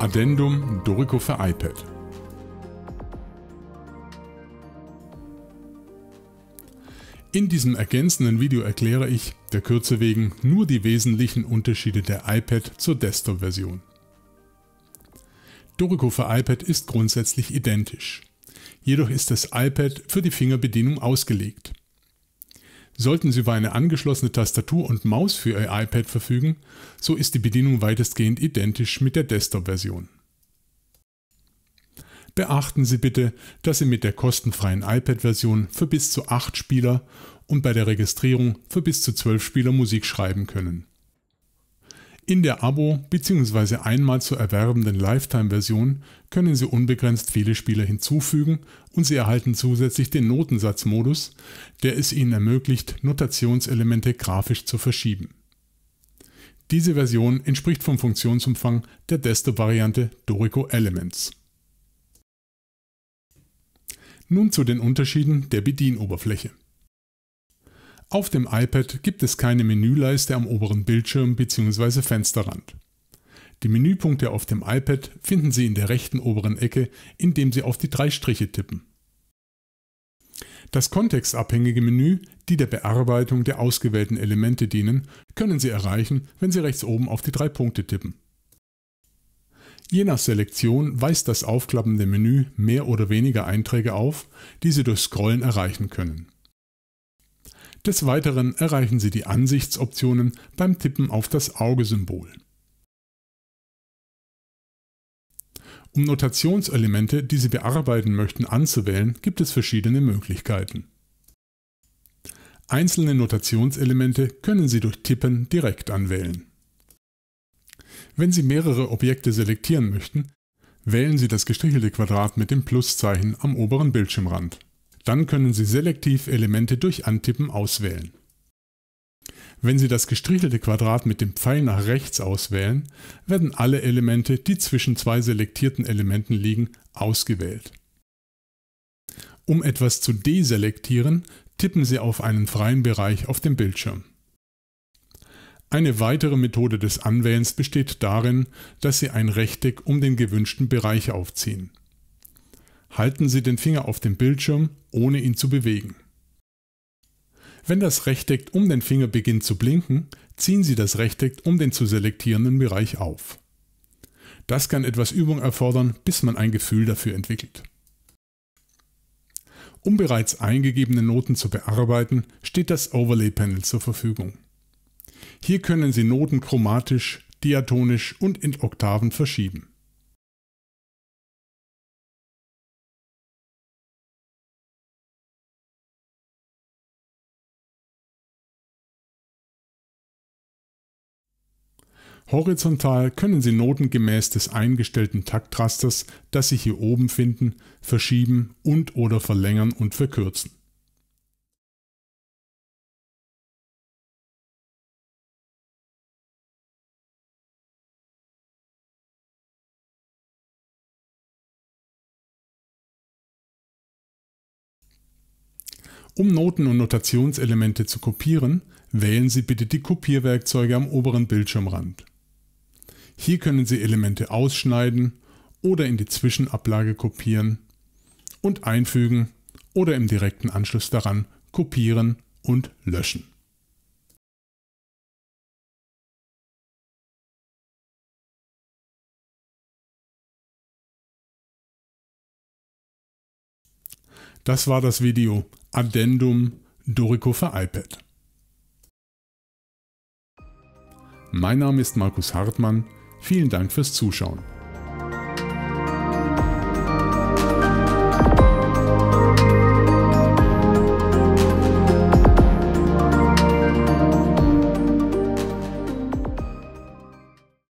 Addendum Dorico für iPad. In diesem ergänzenden Video erkläre ich, der Kürze wegen, nur die wesentlichen Unterschiede der iPad zur Desktop-Version. Dorico für iPad ist grundsätzlich identisch. Jedoch ist das iPad für die Fingerbedienung ausgelegt. Sollten Sie über eine angeschlossene Tastatur und Maus für Ihr iPad verfügen, so ist die Bedienung weitestgehend identisch mit der Desktop-Version. Beachten Sie bitte, dass Sie mit der kostenfreien iPad-Version für bis zu 8 Spieler und bei der Registrierung für bis zu 12 Spieler Musik schreiben können. In der Abo- bzw. einmal zu erwerbenden Lifetime-Version können Sie unbegrenzt viele Spieler hinzufügen und Sie erhalten zusätzlich den Notensatzmodus, der es Ihnen ermöglicht, Notationselemente grafisch zu verschieben. Diese Version entspricht vom Funktionsumfang der Desktop-Variante Dorico Elements. Nun zu den Unterschieden der Bedienoberfläche. Auf dem iPad gibt es keine Menüleiste am oberen Bildschirm bzw. Fensterrand. Die Menüpunkte auf dem iPad finden Sie in der rechten oberen Ecke, indem Sie auf die drei Striche tippen. Das kontextabhängige Menü, die der Bearbeitung der ausgewählten Elemente dienen, können Sie erreichen, wenn Sie rechts oben auf die drei Punkte tippen. Je nach Selektion weist das aufklappende Menü mehr oder weniger Einträge auf, die Sie durch Scrollen erreichen können. Des Weiteren erreichen Sie die Ansichtsoptionen beim Tippen auf das Auge-Symbol. Um Notationselemente, die Sie bearbeiten möchten, anzuwählen, gibt es verschiedene Möglichkeiten. Einzelne Notationselemente können Sie durch Tippen direkt anwählen. Wenn Sie mehrere Objekte selektieren möchten, wählen Sie das gestrichelte Quadrat mit dem Pluszeichen am oberen Bildschirmrand. Dann können Sie selektiv Elemente durch Antippen auswählen. Wenn Sie das gestrichelte Quadrat mit dem Pfeil nach rechts auswählen, werden alle Elemente, die zwischen zwei selektierten Elementen liegen, ausgewählt. Um etwas zu deselektieren, tippen Sie auf einen freien Bereich auf dem Bildschirm. Eine weitere Methode des Anwählens besteht darin, dass Sie ein Rechteck um den gewünschten Bereich aufziehen. Halten Sie den Finger auf dem Bildschirm ohne ihn zu bewegen. Wenn das Rechteck um den Finger beginnt zu blinken, ziehen Sie das Rechteck um den zu selektierenden Bereich auf. Das kann etwas Übung erfordern, bis man ein Gefühl dafür entwickelt. Um bereits eingegebene Noten zu bearbeiten, steht das Overlay Panel zur Verfügung. Hier können Sie Noten chromatisch, diatonisch und in Oktaven verschieben. Horizontal können Sie Noten gemäß des eingestellten Taktrasters, das Sie hier oben finden, verschieben und/oder verlängern und verkürzen. Um Noten und Notationselemente zu kopieren, wählen Sie bitte die Kopierwerkzeuge am oberen Bildschirmrand. Hier können Sie Elemente ausschneiden oder in die Zwischenablage kopieren und einfügen oder im direkten Anschluss daran kopieren und löschen. Das war das Video Addendum Dorico für iPad. Mein Name ist Markus Hartmann Vielen Dank fürs Zuschauen.